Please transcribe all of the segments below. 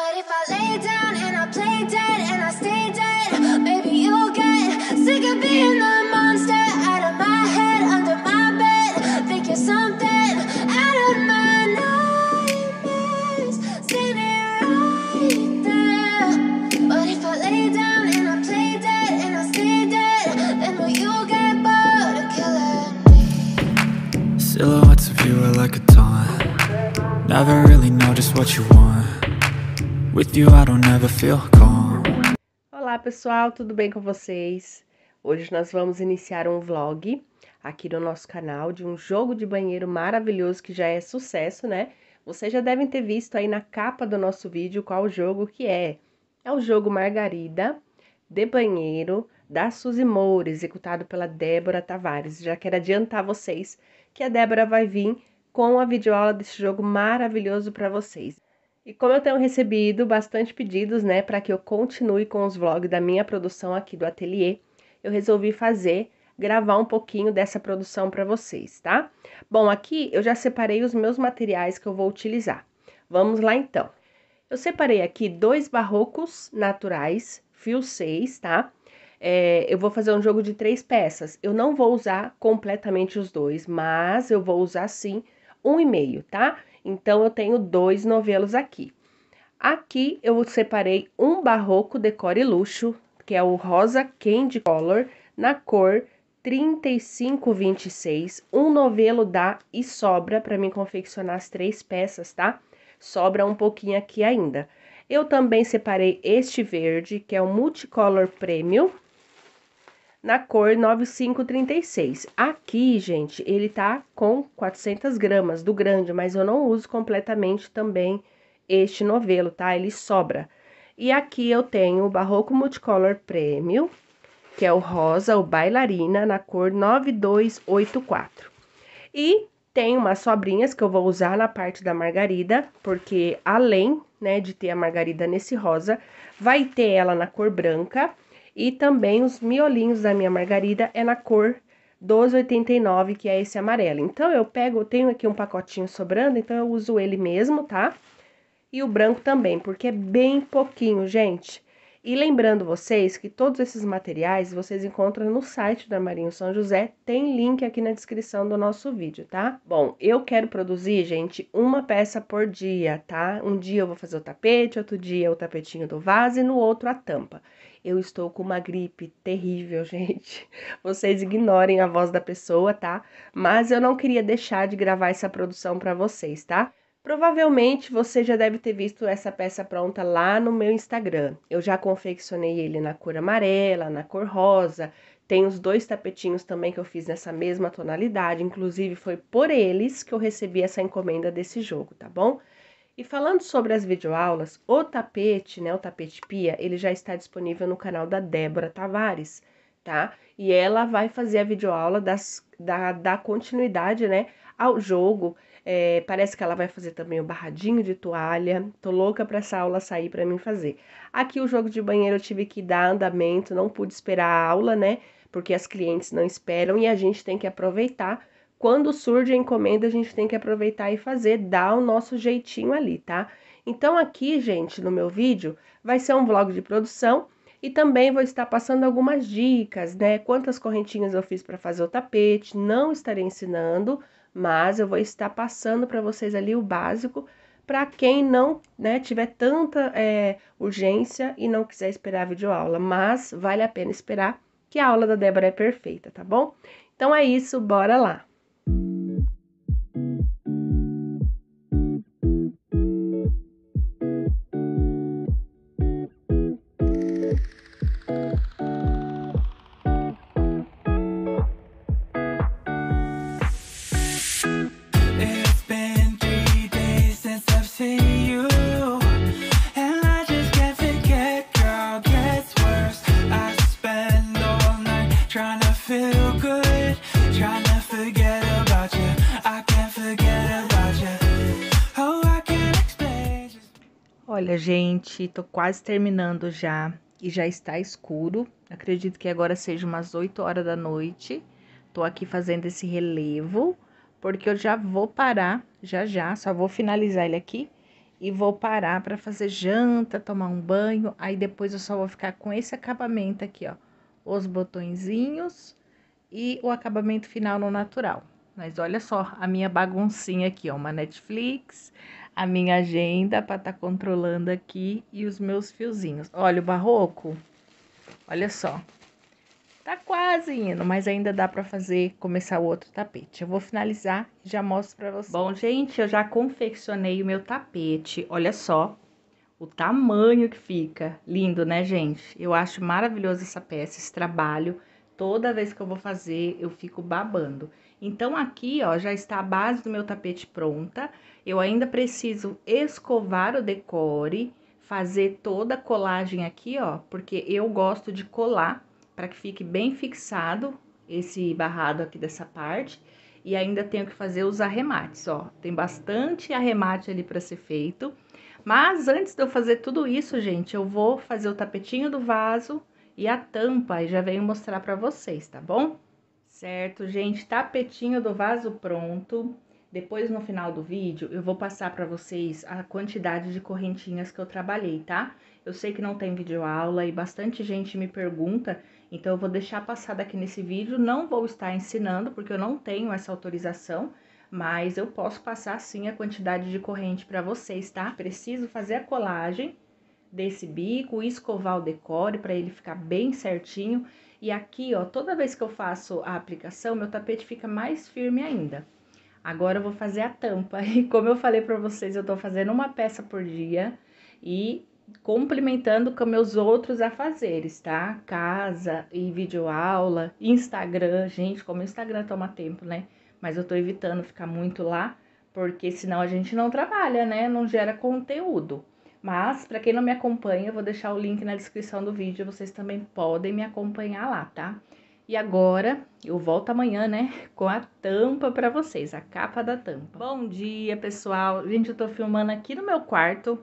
But if I lay down and I play dead and I stay dead, maybe you'll get sick of being the monster out of my head, under my bed. Think you're something out of my nightmares, sitting right there. But if I lay down and I play dead and I stay dead, then will you get bored of killing me? Silhouettes of you are like a taunt. Never really know just what you want With you I don't ever feel calm. Olá pessoal, tudo bem com vocês? Hoje nós vamos iniciar um vlog aqui no nosso canal de um jogo de banheiro maravilhoso que já é sucesso, né? Vocês já devem ter visto aí na capa do nosso vídeo qual jogo que é. É o jogo Margarida de Banheiro da Suzy Moura, executado pela Débora Tavares. Já quero adiantar vocês que a Débora vai vir com a videoaula desse jogo maravilhoso para vocês. E como eu tenho recebido bastante pedidos, né, para que eu continue com os vlogs da minha produção aqui do ateliê, eu resolvi fazer, gravar um pouquinho dessa produção para vocês, tá? Bom, aqui eu já separei os meus materiais que eu vou utilizar. Vamos lá então. Eu separei aqui dois barrocos naturais, fio 6, tá? É, eu vou fazer um jogo de três peças. Eu não vou usar completamente os dois, mas eu vou usar sim um e meio, tá? Então, eu tenho dois novelos aqui. Aqui eu separei um barroco decore luxo, que é o rosa candy color, na cor 3526, um novelo dá e sobra para mim confeccionar as três peças, tá? Sobra um pouquinho aqui ainda. Eu também separei este verde, que é o Multicolor Premium, na cor 9536. Aqui, gente, ele tá com 400 gramas do grande, mas eu não uso completamente também este novelo, tá? Ele sobra. E aqui eu tenho o Barroco Multicolor Premium, que é o rosa, o bailarina, na cor 9284. E tem umas sobrinhas que eu vou usar na parte da margarida, porque além, né, de ter a margarida nesse rosa, vai ter ela na cor branca, e também os miolinhos da minha margarida é na cor 12,89, que é esse amarelo. Então, eu pego, eu tenho aqui um pacotinho sobrando, então eu uso ele mesmo, tá? E o branco também, porque é bem pouquinho, gente. E lembrando vocês que todos esses materiais vocês encontram no site do Armarinho São José, tem link aqui na descrição do nosso vídeo, tá? Bom, eu quero produzir, gente, uma peça por dia, tá? Um dia eu vou fazer o tapete, outro dia o tapetinho do vaso e no outro a tampa. Eu estou com uma gripe terrível, gente. Vocês ignorem a voz da pessoa, tá? Mas eu não queria deixar de gravar essa produção para vocês, tá? Provavelmente você já deve ter visto essa peça pronta lá no meu Instagram. Eu já confeccionei ele na cor amarela, na cor rosa, tem os dois tapetinhos também que eu fiz nessa mesma tonalidade, inclusive foi por eles que eu recebi essa encomenda desse jogo, tá bom? E falando sobre as videoaulas, o tapete, né, o tapete pia, ele já está disponível no canal da Débora Tavares, tá? E ela vai fazer a videoaula das, da, da continuidade, né, ao jogo. É, parece que ela vai fazer também o barradinho de toalha. Tô louca pra essa aula sair para mim fazer. Aqui o jogo de banheiro eu tive que dar andamento, não pude esperar a aula, né? Porque as clientes não esperam e a gente tem que aproveitar. Quando surge a encomenda, a gente tem que aproveitar e fazer, dar o nosso jeitinho ali, tá? Então aqui, gente, no meu vídeo, vai ser um vlog de produção e também vou estar passando algumas dicas, né? Quantas correntinhas eu fiz para fazer o tapete, não estarei ensinando, mas eu vou estar passando para vocês ali o básico para quem não né, tiver tanta é, urgência e não quiser esperar a videoaula, mas vale a pena esperar que a aula da Débora é perfeita, tá bom? Então é isso, bora lá! Olha, gente, tô quase terminando já e já está escuro. Acredito que agora seja umas 8 horas da noite. Tô aqui fazendo esse relevo, porque eu já vou parar já já, só vou finalizar ele aqui e vou parar para fazer janta, tomar um banho, aí depois eu só vou ficar com esse acabamento aqui, ó, os botõezinhos e o acabamento final no natural. Mas olha só a minha baguncinha aqui, ó, uma Netflix, a minha agenda para estar tá controlando aqui e os meus fiozinhos. Olha o barroco, olha só. Tá quase indo, mas ainda dá para fazer, começar o outro tapete. Eu vou finalizar e já mostro para vocês. Bom, gente, eu já confeccionei o meu tapete, olha só. O tamanho que fica, lindo, né, gente? Eu acho maravilhoso essa peça, esse trabalho. Toda vez que eu vou fazer, eu fico babando. Então aqui, ó, já está a base do meu tapete pronta. Eu ainda preciso escovar o decore, fazer toda a colagem aqui, ó, porque eu gosto de colar para que fique bem fixado esse barrado aqui dessa parte. E ainda tenho que fazer os arremates, ó. Tem bastante arremate ali para ser feito. Mas antes de eu fazer tudo isso, gente, eu vou fazer o tapetinho do vaso e a tampa e já venho mostrar para vocês, tá bom? Certo, gente, tapetinho do vaso pronto. Depois no final do vídeo eu vou passar para vocês a quantidade de correntinhas que eu trabalhei, tá? Eu sei que não tem vídeo aula e bastante gente me pergunta, então eu vou deixar passada aqui nesse vídeo, não vou estar ensinando porque eu não tenho essa autorização, mas eu posso passar sim a quantidade de corrente para vocês, tá? Preciso fazer a colagem desse bico, escovar o decore para ele ficar bem certinho e aqui, ó, toda vez que eu faço a aplicação, meu tapete fica mais firme ainda. Agora eu vou fazer a tampa. E como eu falei para vocês, eu tô fazendo uma peça por dia e complementando com meus outros afazeres, tá? Casa e videoaula, Instagram, gente, como o Instagram toma tempo, né? Mas eu tô evitando ficar muito lá, porque senão a gente não trabalha, né? Não gera conteúdo. Mas, para quem não me acompanha, eu vou deixar o link na descrição do vídeo, vocês também podem me acompanhar lá, tá? E agora, eu volto amanhã, né, com a tampa para vocês, a capa da tampa. Bom dia, pessoal! Gente, eu tô filmando aqui no meu quarto,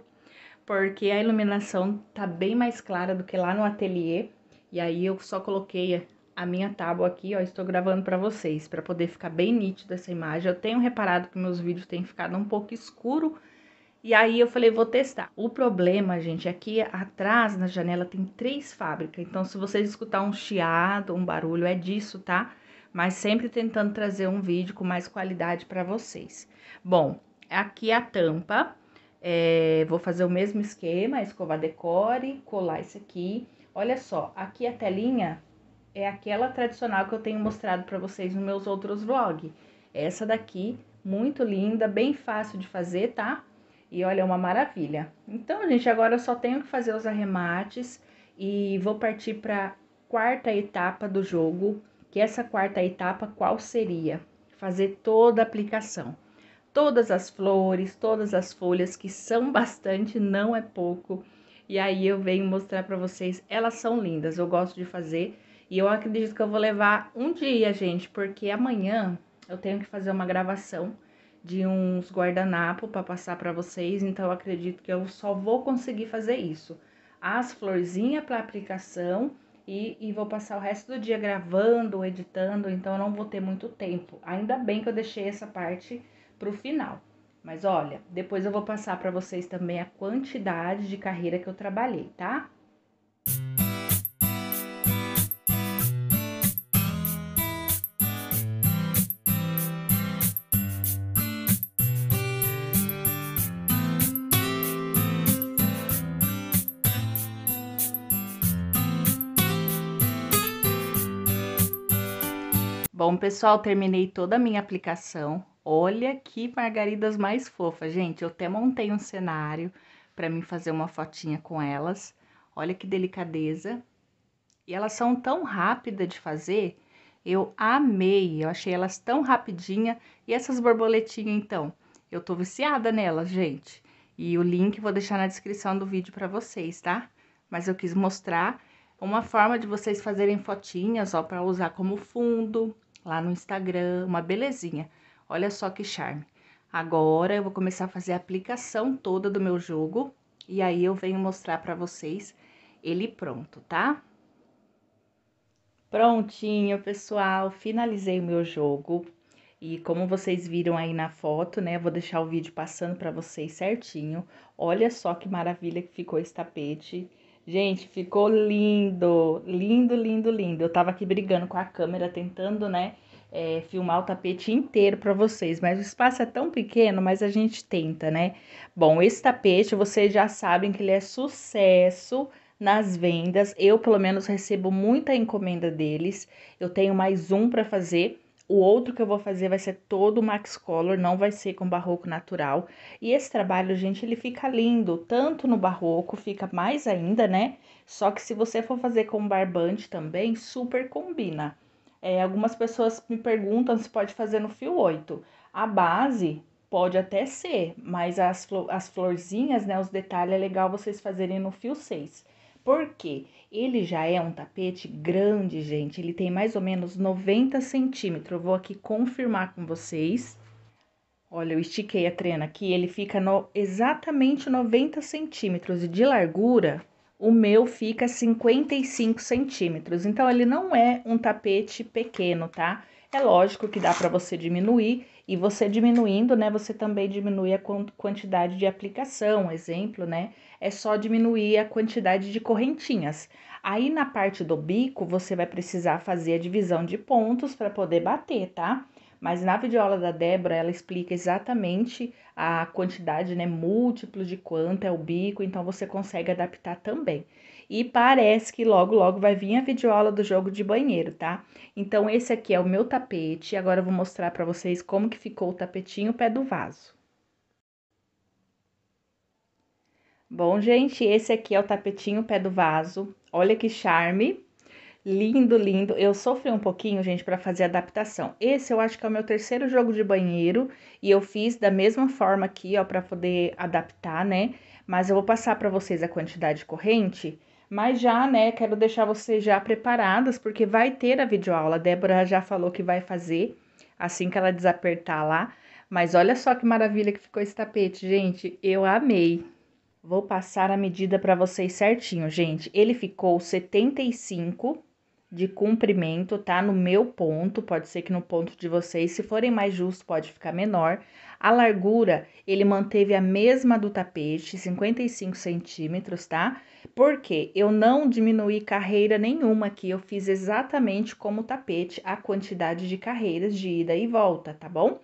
porque a iluminação tá bem mais clara do que lá no ateliê. E aí, eu só coloquei a minha tábua aqui, ó, estou gravando para vocês, para poder ficar bem nítida essa imagem. Eu tenho reparado que meus vídeos têm ficado um pouco escuro, e aí eu falei, vou testar. O problema, gente, aqui é atrás na janela tem três fábricas. Então, se vocês escutar um chiado, um barulho, é disso, tá? Mas sempre tentando trazer um vídeo com mais qualidade para vocês. Bom, aqui a tampa. É, vou fazer o mesmo esquema, escovar decore, colar isso aqui. Olha só, aqui a telinha é aquela tradicional que eu tenho mostrado para vocês nos meus outros vlogs. Essa daqui, muito linda, bem fácil de fazer, tá? E olha, é uma maravilha. Então, gente, agora eu só tenho que fazer os arremates e vou partir para a quarta etapa do jogo, que essa quarta etapa qual seria? Fazer toda a aplicação. Todas as flores, todas as folhas, que são bastante, não é pouco. E aí eu venho mostrar para vocês, elas são lindas, eu gosto de fazer. E eu acredito que eu vou levar um dia, gente, porque amanhã eu tenho que fazer uma gravação de uns guardanapo para passar para vocês, então acredito que eu só vou conseguir fazer isso. As florzinhas para aplicação e, e vou passar o resto do dia gravando, editando, então eu não vou ter muito tempo. Ainda bem que eu deixei essa parte para o final. Mas olha, depois eu vou passar para vocês também a quantidade de carreira que eu trabalhei, tá? Bom, pessoal, terminei toda a minha aplicação. Olha que margaridas mais fofas, gente. Eu até montei um cenário para mim fazer uma fotinha com elas. Olha que delicadeza. E elas são tão rápidas de fazer. Eu amei, eu achei elas tão rapidinha. E essas borboletinhas, então? Eu tô viciada nelas, gente. E o link vou deixar na descrição do vídeo para vocês, tá? Mas eu quis mostrar uma forma de vocês fazerem fotinhas, ó, para usar como fundo, lá no Instagram, uma belezinha. Olha só que charme. Agora eu vou começar a fazer a aplicação toda do meu jogo e aí eu venho mostrar para vocês ele pronto, tá? Prontinho, pessoal, finalizei o meu jogo. E como vocês viram aí na foto, né, vou deixar o vídeo passando para vocês certinho. Olha só que maravilha que ficou esse tapete. Gente, ficou lindo, lindo, lindo, lindo. Eu tava aqui brigando com a câmera, tentando, né, é, filmar o tapete inteiro para vocês, mas o espaço é tão pequeno, mas a gente tenta, né? Bom, esse tapete, vocês já sabem que ele é sucesso nas vendas. Eu, pelo menos, recebo muita encomenda deles. Eu tenho mais um para fazer o outro que eu vou fazer vai ser todo Max Color, não vai ser com barroco natural. E esse trabalho, gente, ele fica lindo, tanto no barroco, fica mais ainda, né? Só que se você for fazer com barbante também, super combina. É, algumas pessoas me perguntam se pode fazer no fio 8. A base pode até ser, mas as, as florzinhas, né, os detalhes, é legal vocês fazerem no fio 6 porque ele já é um tapete grande, gente. Ele tem mais ou menos 90 centímetros. Eu vou aqui confirmar com vocês. Olha, eu estiquei a trena aqui, ele fica no, exatamente 90 centímetros. E de largura, o meu fica 55 centímetros. Então, ele não é um tapete pequeno, tá? É lógico que dá para você diminuir, e você diminuindo, né, você também diminui a quantidade de aplicação, exemplo, né? é só diminuir a quantidade de correntinhas. Aí na parte do bico, você vai precisar fazer a divisão de pontos para poder bater, tá? Mas na videoaula da Débora, ela explica exatamente a quantidade, né, múltiplo de quanto é o bico, então você consegue adaptar também. E parece que logo, logo vai vir a videoaula do jogo de banheiro, tá? Então, esse aqui é o meu tapete, agora eu vou mostrar para vocês como que ficou o tapetinho pé do vaso. Bom, gente, esse aqui é o tapetinho pé do vaso. Olha que charme. Lindo, lindo. Eu sofri um pouquinho, gente, para fazer a adaptação. Esse eu acho que é o meu terceiro jogo de banheiro e eu fiz da mesma forma aqui, ó, para poder adaptar, né? Mas eu vou passar para vocês a quantidade corrente, mas já, né, quero deixar vocês já preparadas porque vai ter a videoaula. A Débora já falou que vai fazer assim que ela desapertar lá. Mas olha só que maravilha que ficou esse tapete, gente. Eu amei. Vou passar a medida para vocês certinho, gente. Ele ficou 75 de comprimento, tá? No meu ponto, pode ser que no ponto de vocês, se forem mais justos, pode ficar menor. A largura, ele manteve a mesma do tapete, 55 centímetros, tá? Porque eu não diminuí carreira nenhuma aqui, eu fiz exatamente como o tapete, a quantidade de carreiras de ida e volta, tá bom?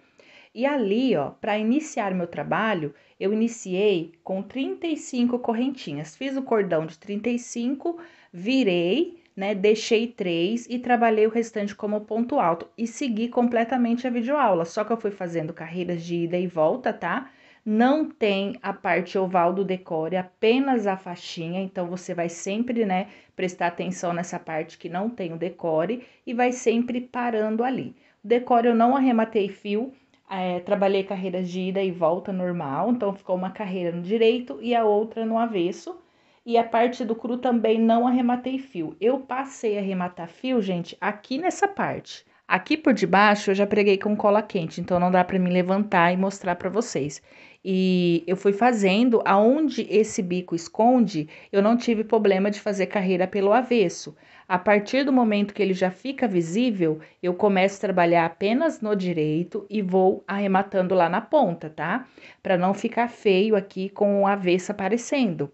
E ali, ó, para iniciar meu trabalho, eu iniciei com 35 correntinhas. Fiz o cordão de 35, virei, né, deixei três e trabalhei o restante como ponto alto e segui completamente a videoaula. Só que eu fui fazendo carreiras de ida e volta, tá? Não tem a parte oval do decore, apenas a faixinha, então você vai sempre, né, prestar atenção nessa parte que não tem o decore e vai sempre parando ali. O decore eu não arrematei fio, é, trabalhei carreiras de ida e volta normal, então ficou uma carreira no direito e a outra no avesso. E a parte do cru também não arrematei fio. Eu passei a arrematar fio, gente, aqui nessa parte. Aqui por debaixo eu já preguei com cola quente, então não dá para me levantar e mostrar para vocês. E eu fui fazendo aonde esse bico esconde, eu não tive problema de fazer carreira pelo avesso. A partir do momento que ele já fica visível, eu começo a trabalhar apenas no direito e vou arrematando lá na ponta, tá? Para não ficar feio aqui com o avesso aparecendo.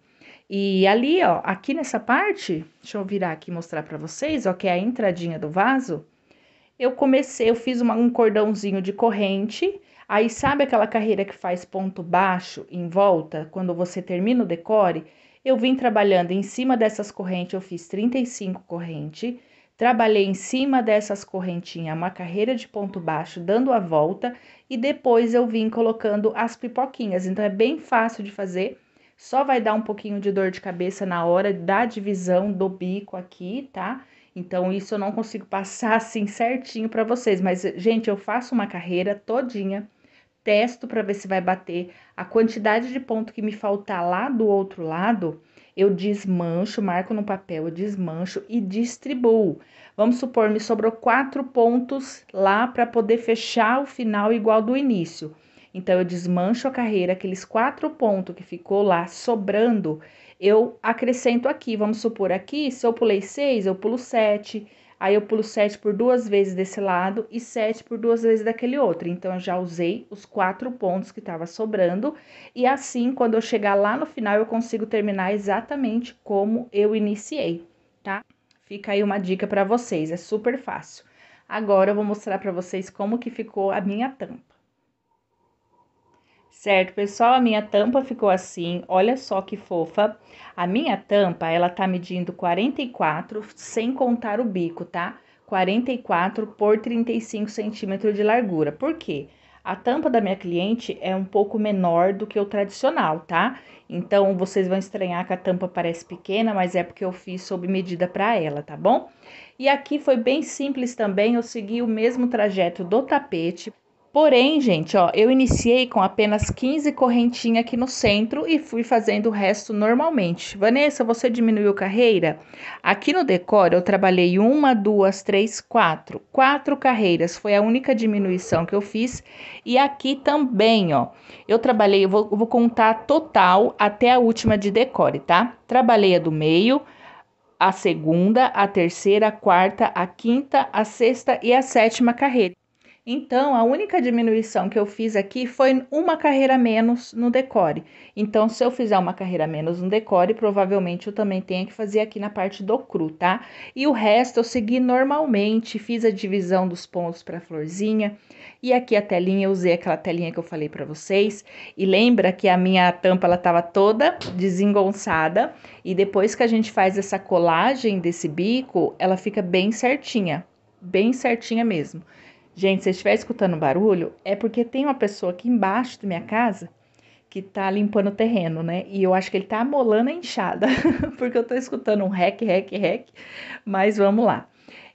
E ali, ó, aqui nessa parte, deixa eu virar aqui e mostrar para vocês, ó, que é a entradinha do vaso. Eu comecei, eu fiz uma, um cordãozinho de corrente, aí sabe aquela carreira que faz ponto baixo em volta, quando você termina o decore? Eu vim trabalhando em cima dessas correntes, eu fiz 35 correntes, trabalhei em cima dessas correntinhas uma carreira de ponto baixo, dando a volta, e depois eu vim colocando as pipoquinhas. Então é bem fácil de fazer. Só vai dar um pouquinho de dor de cabeça na hora da divisão do bico aqui, tá? Então, isso eu não consigo passar assim certinho para vocês, mas, gente, eu faço uma carreira todinha testo para ver se vai bater a quantidade de ponto que me faltar lá do outro lado, eu desmancho, marco no papel, eu desmancho e distribuo. Vamos supor, me sobrou quatro pontos lá para poder fechar o final igual do início. Então, eu desmancho a carreira, aqueles quatro pontos que ficou lá sobrando, eu acrescento aqui. Vamos supor aqui, se eu pulei seis, eu pulo sete. Aí eu pulo 7 por duas vezes desse lado e 7 por duas vezes daquele outro. Então, eu já usei os quatro pontos que estava sobrando. E assim, quando eu chegar lá no final, eu consigo terminar exatamente como eu iniciei, tá? Fica aí uma dica para vocês, é super fácil. Agora, eu vou mostrar para vocês como que ficou a minha tampa. Certo, pessoal, a minha tampa ficou assim, olha só que fofa. A minha tampa, ela tá medindo 44, sem contar o bico, tá? 44 por 35 centímetros de largura. Por quê? A tampa da minha cliente é um pouco menor do que o tradicional, tá? Então, vocês vão estranhar que a tampa parece pequena, mas é porque eu fiz sob medida para ela, tá bom? E aqui foi bem simples também, eu segui o mesmo trajeto do tapete, Porém, gente, ó, eu iniciei com apenas 15 correntinhas aqui no centro e fui fazendo o resto normalmente. Vanessa, você diminuiu carreira? Aqui no decor eu trabalhei uma, duas, três, quatro. Quatro carreiras, foi a única diminuição que eu fiz. E aqui também, ó, eu trabalhei, eu vou, vou contar total até a última de decore, tá? Trabalhei a do meio, a segunda, a terceira, a quarta, a quinta, a sexta e a sétima carreira. Então, a única diminuição que eu fiz aqui foi uma carreira menos no decore. Então, se eu fizer uma carreira menos no decore, provavelmente eu também tenho que fazer aqui na parte do cru, tá? E o resto eu segui normalmente, fiz a divisão dos pontos para florzinha. E aqui a telinha, eu usei aquela telinha que eu falei para vocês. E lembra que a minha tampa, ela tava toda desengonçada. E depois que a gente faz essa colagem desse bico, ela fica bem certinha. Bem certinha mesmo. Gente, se estiver escutando barulho, é porque tem uma pessoa aqui embaixo da minha casa que tá limpando o terreno, né? E eu acho que ele tá amolando a enxada, porque eu tô escutando um rec, rec, rec. Mas vamos lá.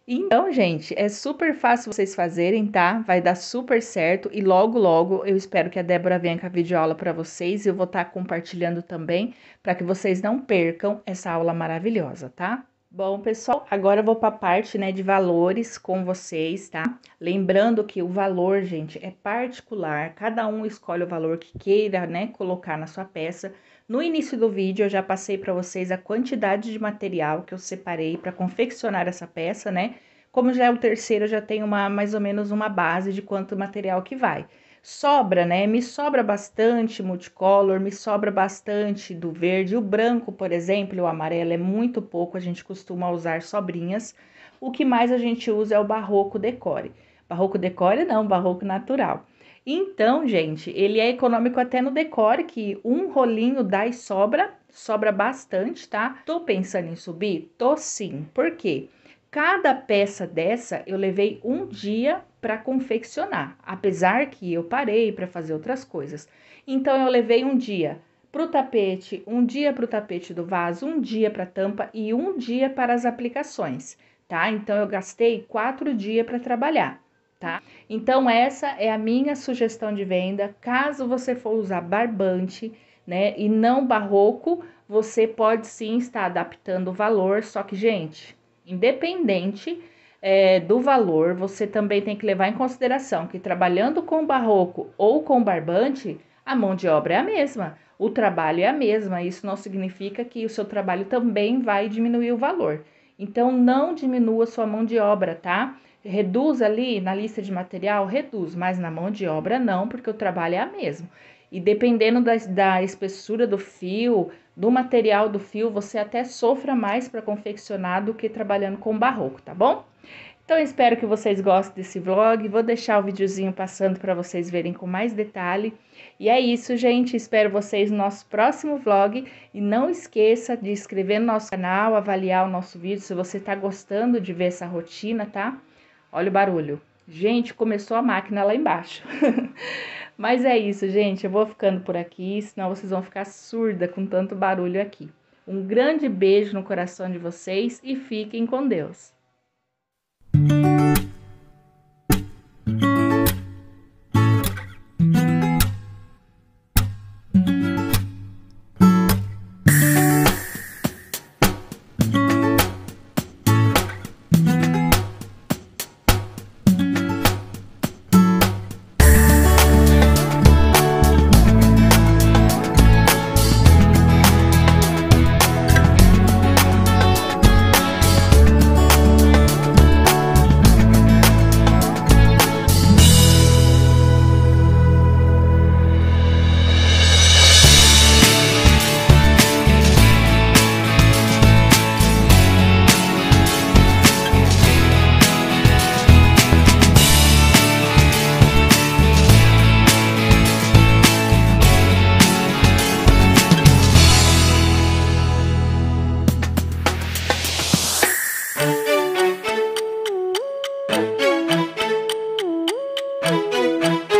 Então, gente, é super fácil vocês fazerem, tá? Vai dar super certo e logo, logo eu espero que a Débora venha com a videoaula para vocês. e Eu vou estar tá compartilhando também para que vocês não percam essa aula maravilhosa, tá? Bom, pessoal, agora eu vou para a parte né, de valores com vocês, tá? Lembrando que o valor, gente, é particular, cada um escolhe o valor que queira, né, colocar na sua peça. No início do vídeo, eu já passei para vocês a quantidade de material que eu separei para confeccionar essa peça, né? Como já é o terceiro, eu já tenho uma, mais ou menos uma base de quanto material que vai sobra, né? Me sobra bastante multicolor, me sobra bastante do verde. O branco, por exemplo, o amarelo é muito pouco, a gente costuma usar sobrinhas. O que mais a gente usa é o barroco decore. Barroco decore não, barroco natural. Então, gente, ele é econômico até no decore, que um rolinho dá e sobra, sobra bastante, tá? Tô pensando em subir? Tô sim. Por quê? Cada peça dessa eu levei um dia para confeccionar, apesar que eu parei para fazer outras coisas. Então eu levei um dia para o tapete, um dia para o tapete do vaso, um dia para a tampa e um dia para as aplicações, tá? Então eu gastei quatro dias para trabalhar, tá? Então essa é a minha sugestão de venda. Caso você for usar barbante, né, e não barroco, você pode sim estar adaptando o valor, só que gente Independente é, do valor, você também tem que levar em consideração que trabalhando com barroco ou com barbante, a mão de obra é a mesma, o trabalho é a mesma. Isso não significa que o seu trabalho também vai diminuir o valor. Então, não diminua sua mão de obra, tá? Reduz ali na lista de material, reduz, mas na mão de obra não, porque o trabalho é a mesmo. E dependendo da, da espessura do fio, do material do fio, você até sofra mais para confeccionar do que trabalhando com barroco, tá bom? Então, espero que vocês gostem desse vlog. Vou deixar o videozinho passando para vocês verem com mais detalhe. E é isso, gente. Espero vocês no nosso próximo vlog. E não esqueça de inscrever no nosso canal, avaliar o nosso vídeo, se você está gostando de ver essa rotina, tá? Olha o barulho. Gente, começou a máquina lá embaixo. Mas é isso, gente. Eu vou ficando por aqui, senão vocês vão ficar surda com tanto barulho aqui. Um grande beijo no coração de vocês e fiquem com Deus.